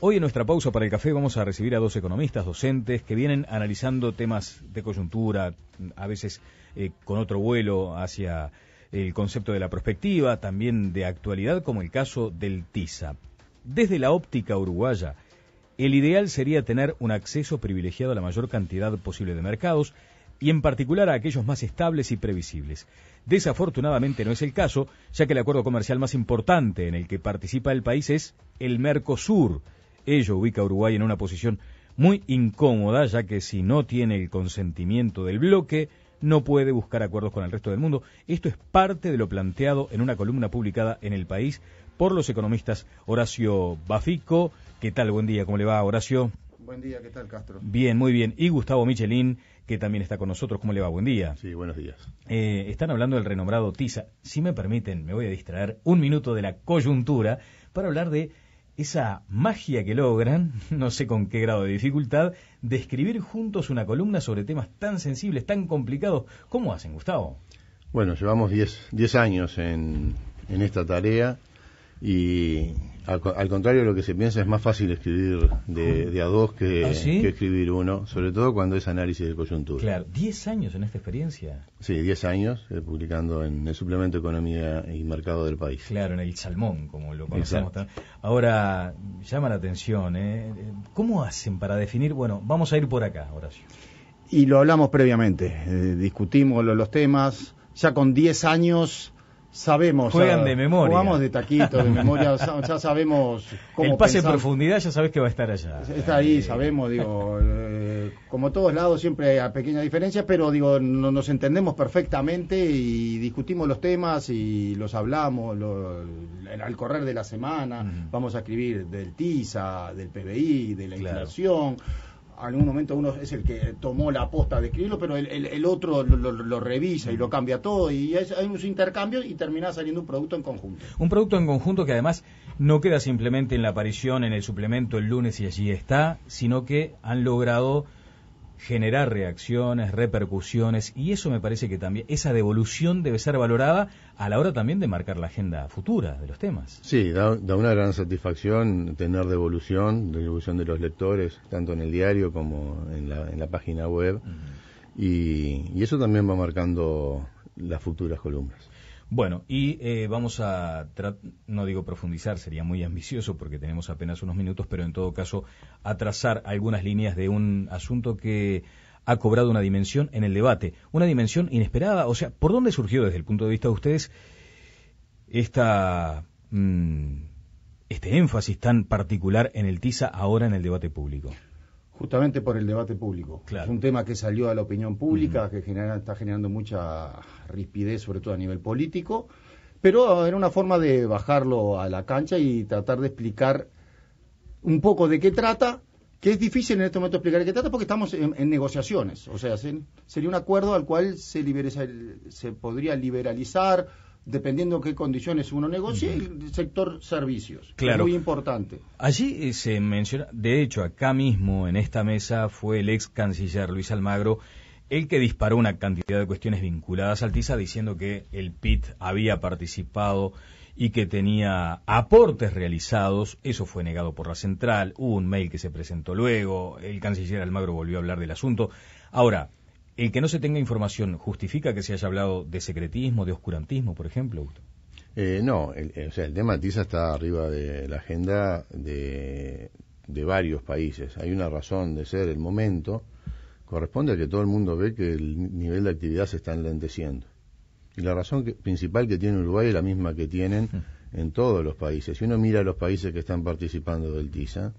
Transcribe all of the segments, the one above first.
Hoy en nuestra pausa para el café vamos a recibir a dos economistas, docentes, que vienen analizando temas de coyuntura, a veces eh, con otro vuelo hacia el concepto de la perspectiva, también de actualidad, como el caso del TISA. Desde la óptica uruguaya, el ideal sería tener un acceso privilegiado a la mayor cantidad posible de mercados, y en particular a aquellos más estables y previsibles. Desafortunadamente no es el caso, ya que el acuerdo comercial más importante en el que participa el país es el Mercosur, Ello ubica a Uruguay en una posición muy incómoda, ya que si no tiene el consentimiento del bloque, no puede buscar acuerdos con el resto del mundo. Esto es parte de lo planteado en una columna publicada en El País por los economistas Horacio Bafico. ¿Qué tal? Buen día, ¿cómo le va, Horacio? Buen día, ¿qué tal, Castro? Bien, muy bien. Y Gustavo Michelín, que también está con nosotros. ¿Cómo le va? Buen día. Sí, buenos días. Eh, están hablando del renombrado TISA. Si me permiten, me voy a distraer un minuto de la coyuntura para hablar de esa magia que logran, no sé con qué grado de dificultad, de escribir juntos una columna sobre temas tan sensibles, tan complicados. ¿Cómo hacen, Gustavo? Bueno, llevamos 10 años en, en esta tarea y al, contrario de lo que se piensa, es más fácil escribir de, a dos ¿Ah, que, escribir uno, sobre todo cuando es análisis de coyuntura. Claro, 10 años en esta experiencia. Sí, 10 años eh, publicando en el suplemento Economía y Mercado del País. Claro, en el Salmón, como lo conocemos. Ahora, llama la atención, ¿eh? ¿cómo hacen para definir, bueno, vamos a ir por acá, Horacio? Y lo hablamos previamente, eh, discutimos los temas, ya con 10 años sabemos. Juegan ah, de memoria. Jugamos de taquito, de memoria, ya sabemos cómo. El pase en profundidad ya sabes que va a estar allá. Está ahí, eh. sabemos, digo. Eh, como todos lados, siempre hay pequeñas diferencias, pero digo, no, nos entendemos perfectamente y discutimos los temas y los hablamos al correr de la semana. Vamos a escribir del TISA, del PBI, de la claro. inflación algún momento uno es el que tomó la aposta de escribirlo, pero el, otro lo, revisa y lo cambia todo y hay unos intercambio y termina saliendo un producto en conjunto. Un producto en conjunto que además no queda simplemente en la aparición en el suplemento el lunes y allí está, sino que han logrado generar reacciones, repercusiones, y eso me parece que también, esa devolución debe ser valorada a la hora también de marcar la agenda futura de los temas. Sí, da, una gran satisfacción tener devolución, devolución de los lectores, tanto en el diario como en la, página web, y eso también va marcando las futuras columnas. Bueno, y eh, vamos a, no digo profundizar, sería muy ambicioso porque tenemos apenas unos minutos, pero en todo caso a trazar algunas líneas de un asunto que ha cobrado una dimensión en el debate, una dimensión inesperada. O sea, ¿por dónde surgió desde el punto de vista de ustedes esta, mm, este énfasis tan particular en el TISA ahora en el debate público? justamente por el debate público. Claro. Es un tema que salió a la opinión pública, que genera, está generando mucha rispidez, sobre todo a nivel político, pero era una forma de bajarlo a la cancha y tratar de explicar un poco de qué trata, que es difícil en este momento explicar de qué trata porque estamos en, negociaciones, o sea, sería un acuerdo al cual se, se podría liberalizar dependiendo qué condiciones uno negocie, el sector servicios. Claro. Muy importante. Allí eh, se menciona, de hecho, acá mismo en esta mesa fue el ex canciller Luis Almagro el que disparó una cantidad de cuestiones vinculadas a TISA diciendo que el PIT había participado y que tenía aportes realizados, eso fue negado por la central, hubo un mail que se presentó luego, el canciller Almagro volvió a hablar del asunto. Ahora, ¿El que no se tenga información justifica que se haya hablado de secretismo, de oscurantismo, por ejemplo, eh, no, el, eh, o sea, el tema TISA está arriba de la agenda de, varios países. Hay una razón de ser, el momento corresponde a que todo el mundo ve que el nivel de actividad se está enlenteciendo. Y la razón principal que tiene Uruguay es la misma que tienen en todos los países. Si uno mira los países que están participando del TISA,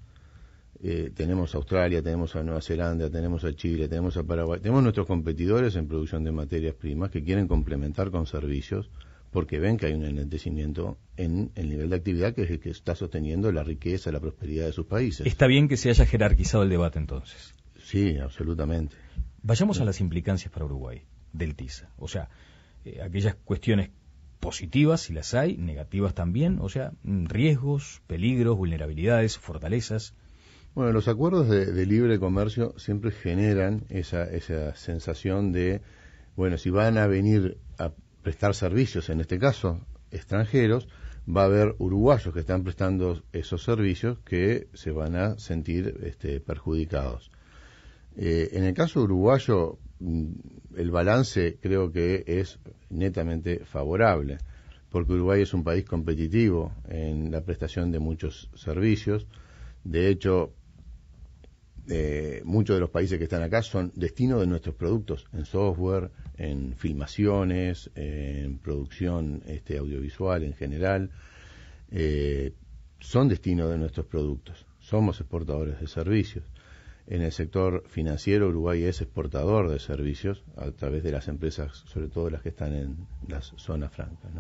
eh, tenemos a Australia, tenemos a Nueva Zelanda, tenemos a Chile, tenemos a Paraguay, tenemos nuestros competidores en producción de materias primas que quieren complementar con servicios porque ven que hay un enlentecimiento en el nivel de actividad que es el que está sosteniendo la riqueza, la prosperidad de sus países. Está bien que se haya jerarquizado el debate entonces. Sí, absolutamente. Vayamos a las implicancias para Uruguay del TISA. O sea, eh, aquellas cuestiones positivas, si las hay, negativas también, o sea, mm, riesgos, peligros, vulnerabilidades, fortalezas. Bueno, los acuerdos de, libre comercio siempre generan esa, esa sensación de, bueno, si van a venir a prestar servicios, en este caso extranjeros, va a haber uruguayos que están prestando esos servicios que se van a sentir este, perjudicados. Eh, en el caso uruguayo, mm, el balance creo que es netamente favorable, porque Uruguay es un país competitivo en la prestación de muchos servicios. De hecho, muchos de los países que están acá son destinos de nuestros productos en software, en filmaciones, en producción este, audiovisual en general. Eh, son destino de nuestros productos. Somos exportadores de servicios. En el sector financiero, Uruguay es exportador de servicios a través de las empresas, sobre todo las que están en las zonas francas.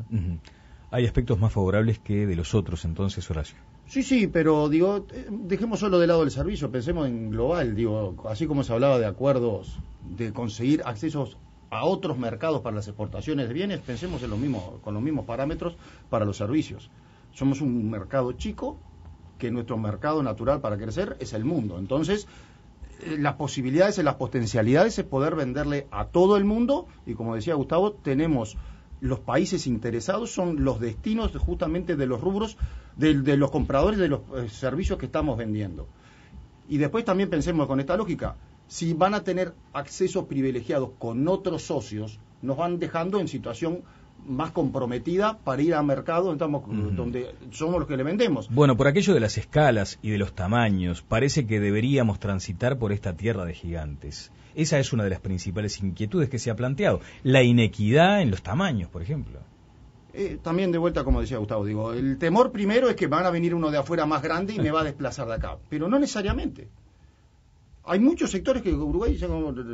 Hay aspectos más favorables que de los otros, entonces, Horacio. Sí, sí, pero digo, eh, dejemos solo de lado el servicio, pensemos en global, digo, así como se hablaba de acuerdos de conseguir accesos a otros mercados para las exportaciones de bienes, pensemos en los mismos, con los mismos parámetros para los servicios. Somos un mercado chico, que nuestro mercado natural para crecer es el mundo. Entonces, eh, las posibilidades y las potencialidades es poder venderle a todo el mundo y como decía Gustavo, tenemos los países interesados son los destinos justamente de los rubros, de, los compradores de los eh, servicios que estamos vendiendo. Y después también pensemos con esta lógica, si van a tener acceso privilegiado con otros socios, nos van dejando en situación más comprometida para ir a mercado estamos, donde somos los que le vendemos. Bueno, por aquello de las escalas y de los tamaños, parece que deberíamos transitar por esta tierra de gigantes. Esa es una de las principales inquietudes que se ha planteado. La inequidad en los tamaños, por ejemplo. Eh, también de vuelta, como decía Gustavo, digo, el temor primero es que van a venir uno de afuera más grande y me va a desplazar de acá, pero no necesariamente. Hay muchos sectores que Uruguay, ya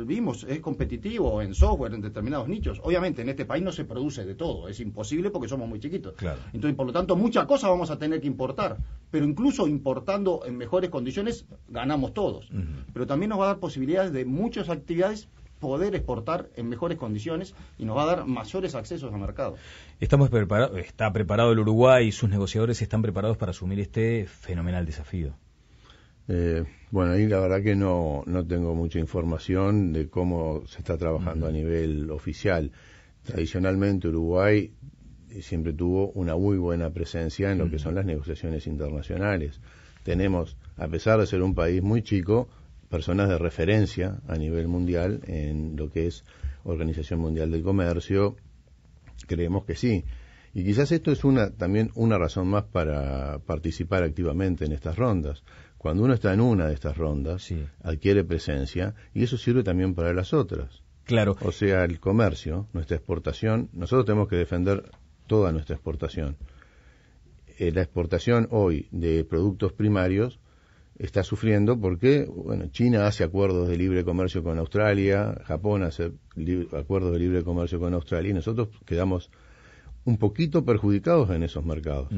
vimos, es competitivo en software, en determinados nichos. Obviamente, en este país no se produce de todo, es imposible porque somos muy chiquitos. Entonces, por lo tanto, muchas cosas vamos a tener que importar, pero incluso importando en mejores condiciones, ganamos todos. Pero también nos va a dar posibilidades de muchas actividades poder exportar en mejores condiciones y nos va a dar mayores accesos al mercado. Estamos está preparado el Uruguay y sus negociadores están preparados para asumir este fenomenal desafío. Eh, bueno, ahí la verdad que no, tengo mucha información de cómo se está trabajando a nivel oficial. Tradicionalmente Uruguay siempre tuvo una muy buena presencia en lo que son las negociaciones internacionales. Tenemos, a pesar de ser un país muy chico, personas de referencia a nivel mundial en lo que es Organización Mundial del Comercio. Creemos que sí. Y quizás esto es una, también una razón más para participar activamente en estas rondas. Cuando uno está en una de estas rondas, adquiere presencia y eso sirve también para las otras. Claro. O sea, el comercio, nuestra exportación, nosotros tenemos que defender toda nuestra exportación. Eh, la exportación hoy de productos primarios está sufriendo porque bueno, China hace acuerdos de libre comercio con Australia, Japón hace acuerdos de libre comercio con Australia y nosotros quedamos un poquito perjudicados en esos mercados.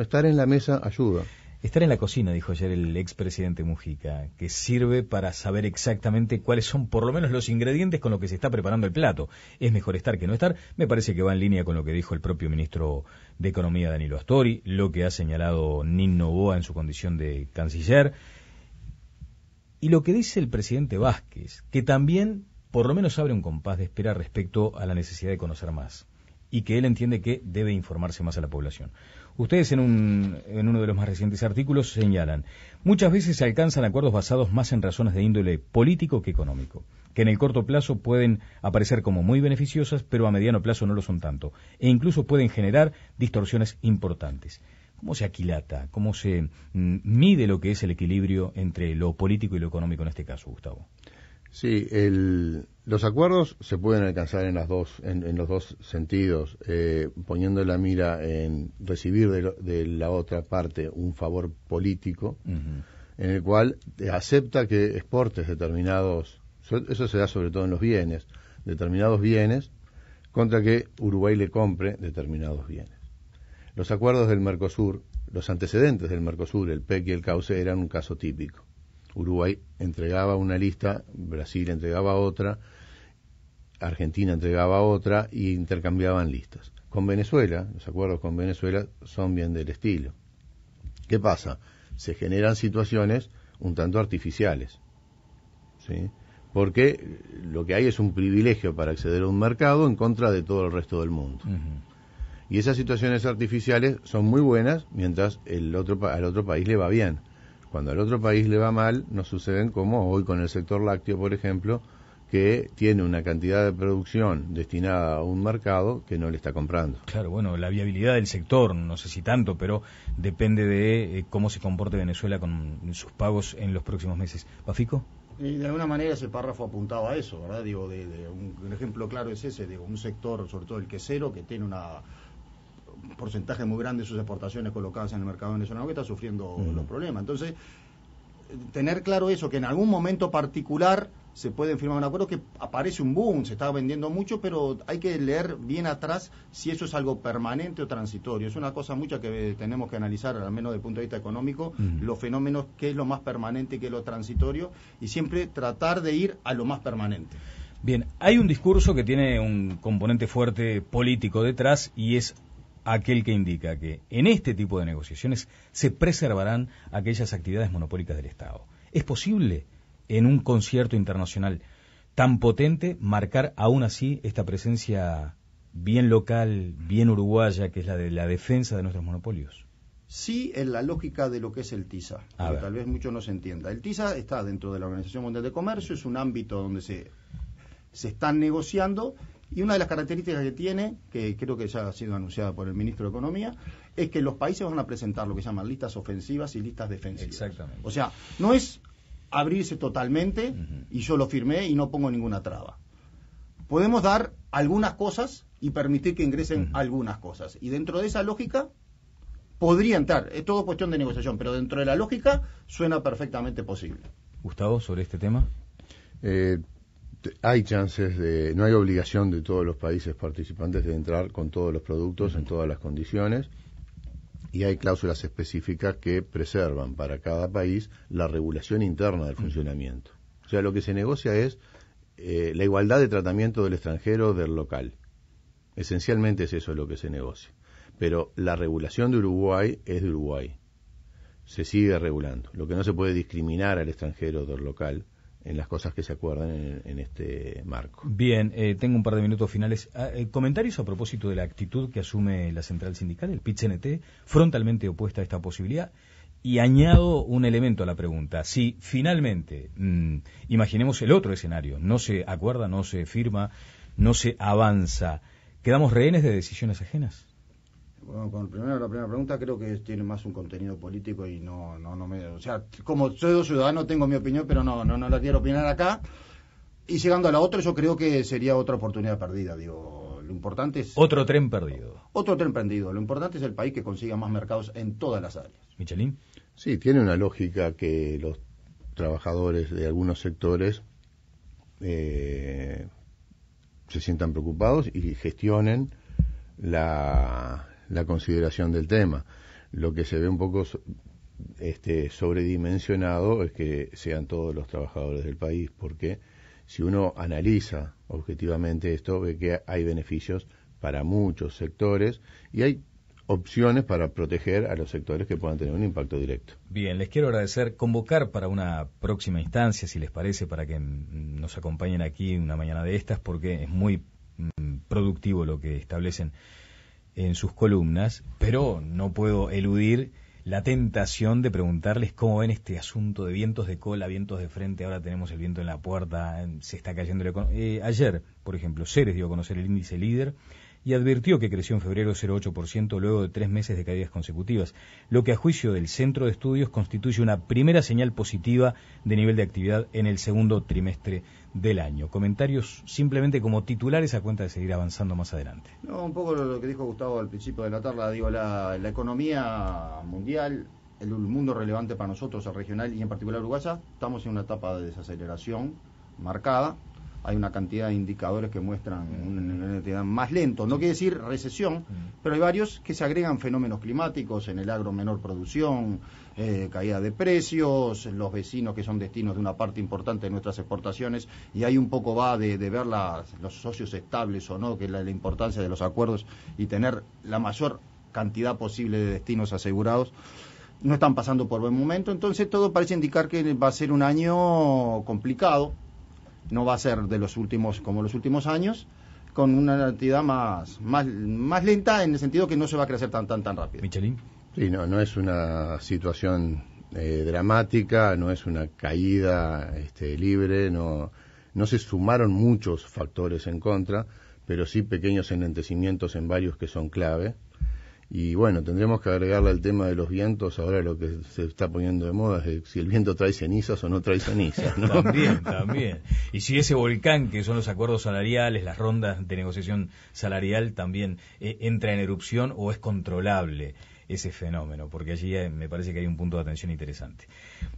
estar en la mesa ayuda. Estar en la cocina, dijo ayer el expresidente Mujica, que sirve para saber exactamente cuáles son por lo menos los ingredientes con los que se está preparando el plato. Es mejor estar que no estar. Me parece que va en línea con lo que dijo el propio ministro de Economía, Danilo Astori, lo que ha señalado Nino Boa en su condición de canciller. Y lo que dice el presidente Vázquez, que también por lo menos abre un compás de espera respecto a la necesidad de conocer más y que él entiende que debe informarse más a la población. Ustedes en, un, en uno de los más recientes artículos señalan, muchas veces se alcanzan acuerdos basados más en razones de índole político que económico, que en el corto plazo pueden aparecer como muy beneficiosas, pero a mediano plazo no lo son tanto, e incluso pueden generar distorsiones importantes. ¿Cómo se aquilata? ¿Cómo se mm, mide lo que es el equilibrio entre lo político y lo económico en este caso, Gustavo? Sí, los acuerdos se pueden alcanzar en, las dos, en, los dos sentidos, eh, poniendo la mira en recibir de, la otra parte un favor político, en el cual acepta que exportes determinados, eso se da sobre todo en los bienes, determinados bienes, contra que Uruguay le compre determinados bienes. Los acuerdos del Mercosur, los antecedentes del Mercosur, el PEC y el CAUCE, eran un caso típico Uruguay entregaba una lista, Brasil entregaba otra, Argentina entregaba otra y intercambiaban listas. Con Venezuela, los acuerdos con Venezuela son bien del estilo. ¿Qué pasa? Se generan situaciones un tanto artificiales. ¿sí? Porque lo que hay es un privilegio para acceder a un mercado en contra de todo el resto del mundo. Y esas situaciones artificiales son muy buenas mientras el otro, al otro país le va bien cuando al otro país le va mal, no suceden como hoy con el sector lácteo, por ejemplo, que tiene una cantidad de producción destinada a un mercado que no le está comprando. Claro, bueno, la viabilidad del sector, no sé si tanto, pero depende de eh, cómo se comporte Venezuela con sus pagos en los próximos meses. ¿Pafico? Y de alguna manera ese párrafo apuntaba a eso, ¿verdad? Digo, de, un, ejemplo claro es ese, de un sector, sobre todo el quesero, que tiene una porcentaje muy grande de sus exportaciones colocadas en el mercado venezolano que está sufriendo los problemas. Entonces, tener claro eso, que en algún momento particular se pueden firmar un acuerdo que aparece un boom, se está vendiendo mucho, pero hay que leer bien atrás si eso es algo permanente o transitorio. Es una cosa mucha que eh, tenemos que analizar, al menos desde el punto de vista económico, los fenómenos, qué es lo más permanente y qué es lo transitorio, y siempre tratar de ir a lo más permanente. Bien, hay un discurso que tiene un componente fuerte político detrás y es aquel que indica que en este tipo de negociaciones se preservarán aquellas actividades monopólicas del Estado. ¿Es posible en un concierto internacional tan potente marcar aún así esta presencia bien local, bien uruguaya, que es la de la defensa de nuestros monopolios? Sí, en la lógica de lo que es el TISA, que tal vez muchos no se entienda. El TISA está dentro de la Organización Mundial de Comercio, es un ámbito donde se, se están negociando y una de las características que tiene, que creo que ya ha sido anunciada por el ministro de Economía, es que los países van a presentar lo que llaman listas ofensivas y listas defensivas. Exactamente. O sea, no es abrirse totalmente y yo lo firmé y no pongo ninguna traba. Podemos dar algunas cosas y permitir que ingresen algunas cosas. Y dentro de esa lógica podría entrar, es todo cuestión de negociación, pero dentro de la lógica suena perfectamente posible. Gustavo, sobre este tema. Eh, hay chances de, no hay obligación de todos los países participantes de entrar con todos los productos en todas las condiciones y hay cláusulas específicas que preservan para cada país la regulación interna del funcionamiento. O sea, lo que se negocia es eh, la igualdad de tratamiento del extranjero del local. Esencialmente es eso lo que se negocia. Pero la regulación de Uruguay es de Uruguay. Se sigue regulando. Lo que no se puede discriminar al extranjero del local en las cosas que se acuerdan en, este marco. Bien, eh, tengo un par de minutos finales. Ah, eh, comentarios a propósito de la actitud que asume la central sindical, el PIT-CNT, frontalmente opuesta a esta posibilidad. Y añado un elemento a la pregunta. Si finalmente, mm, imaginemos el otro escenario, no se acuerda, no se firma, no se avanza, ¿quedamos rehenes de decisiones ajenas? Bueno, con la primera pregunta creo que tiene más un contenido político y no, no, no me... O sea, como soy ciudadano tengo mi opinión, pero no, no, no la quiero opinar acá. Y llegando a la otra, yo creo que sería otra oportunidad perdida, digo. Lo importante es... Otro tren perdido. Otro tren perdido. Lo importante es el país que consiga más mercados en todas las áreas. Michelin. Sí, tiene una lógica que los trabajadores de algunos sectores eh, se sientan preocupados y gestionen la, la consideración del tema. Lo que se ve un poco este, sobredimensionado es que sean todos los trabajadores del país, porque si uno analiza objetivamente esto, ve que hay beneficios para muchos sectores y hay opciones para proteger a los sectores que puedan tener un impacto directo. Bien, les quiero agradecer, convocar para una próxima instancia, si les parece, para que nos acompañen aquí una mañana de estas, porque es muy mm, productivo lo que establecen en sus columnas, pero no puedo eludir la tentación de preguntarles cómo ven este asunto de vientos de cola, vientos de frente, ahora tenemos el viento en la puerta, se está cayendo la eh, ayer, por ejemplo, Ceres dio a conocer el índice líder, y advirtió que creció en febrero 0,8% luego de tres meses de caídas consecutivas, lo que a juicio del Centro de Estudios constituye una primera señal positiva de nivel de actividad en el segundo trimestre del año. Comentarios simplemente como titulares a cuenta de seguir avanzando más adelante. No, un poco lo que dijo Gustavo al principio de la tarde, digo, la, economía mundial el mundo relevante para nosotros, el regional y en particular uruguaya, estamos en una etapa de desaceleración marcada hay una cantidad de indicadores que muestran un más lento. No quiere decir recesión, mm. pero hay varios que se agregan fenómenos climáticos en el agro menor producción, eh, caída de precios, los vecinos que son destinos de una parte importante de nuestras exportaciones, y ahí un poco va de, ver las, los socios estables o no, que es la importancia de los acuerdos y tener la mayor cantidad posible de destinos asegurados no están pasando por buen momento, entonces todo parece indicar que va a ser un año complicado, no va a ser de los últimos como los últimos años con una actividad más, más, más lenta en el sentido que no se va a crecer tan tan tan rápido. Michelin. Sí, no, no es una situación eh, dramática, no es una caída este, libre, no, no se sumaron muchos factores en contra, pero sí pequeños enentecimientos en varios que son clave. Y bueno, tendremos que agregarle al tema de los vientos, ahora lo que se está poniendo de moda es si el viento trae cenizas o no trae cenizas. también, también. Y si ese volcán, que son los acuerdos salariales, las rondas de negociación salarial, también eh, entra en erupción o es controlable ese fenómeno, porque allí eh, me parece que hay un punto de atención interesante.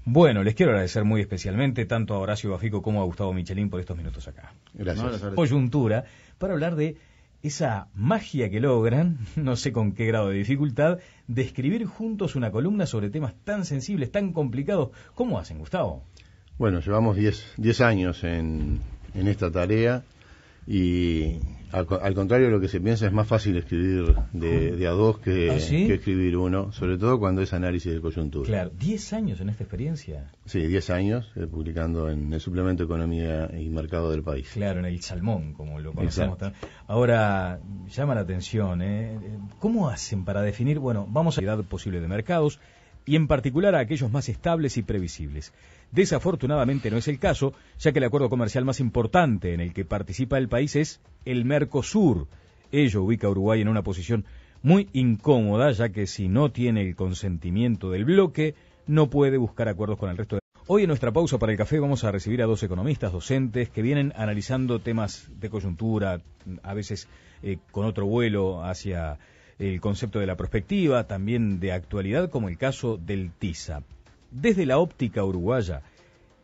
Bueno, les quiero agradecer muy especialmente tanto a Horacio Bafico como a Gustavo Michelín por estos minutos acá. Gracias. Coyuntura, para hablar de esa magia que logran, no sé con qué grado de dificultad, de escribir juntos una columna sobre temas tan sensibles, tan complicados. ¿Cómo hacen, Gustavo? Bueno, llevamos 10 años en, en esta tarea y al, contrario de lo que se piensa, es más fácil escribir de, a dos ¿Ah, que, escribir uno, sobre todo cuando es análisis de coyuntura. Claro, 10 años en esta experiencia. Sí, 10 años eh, publicando en el suplemento Economía y Mercado del País. Claro, en el Salmón, como lo conocemos. Ahora, llama la atención, ¿eh? ¿Cómo hacen para definir, bueno, vamos a dar posible de mercados, y en particular a aquellos más estables y previsibles. Desafortunadamente no es el caso, ya que el acuerdo comercial más importante en el que participa el país es el Mercosur. Ello ubica a Uruguay en una posición muy incómoda, ya que si no tiene el consentimiento del bloque, no puede buscar acuerdos con el resto de... Hoy en nuestra pausa para el café vamos a recibir a dos economistas, docentes, que vienen analizando temas de coyuntura, a veces eh, con otro vuelo hacia el concepto de la prospectiva, también de actualidad, como el caso del TISA. Desde la óptica uruguaya,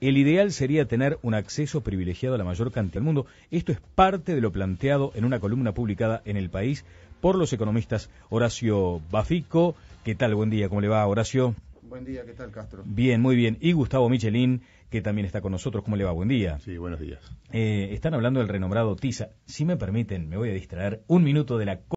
el ideal sería tener un acceso privilegiado a la mayor cantidad del mundo. Esto es parte de lo planteado en una columna publicada en el país por los economistas Horacio Bafico. ¿Qué tal? Buen día, ¿cómo le va, Horacio? Buen día, ¿qué tal, Castro? Bien, muy bien. Y Gustavo Michelin, que también está con nosotros. ¿Cómo le va? Buen día. Sí, buenos días. Eh, están hablando del renombrado TISA. Si me permiten, me voy a distraer un minuto de la...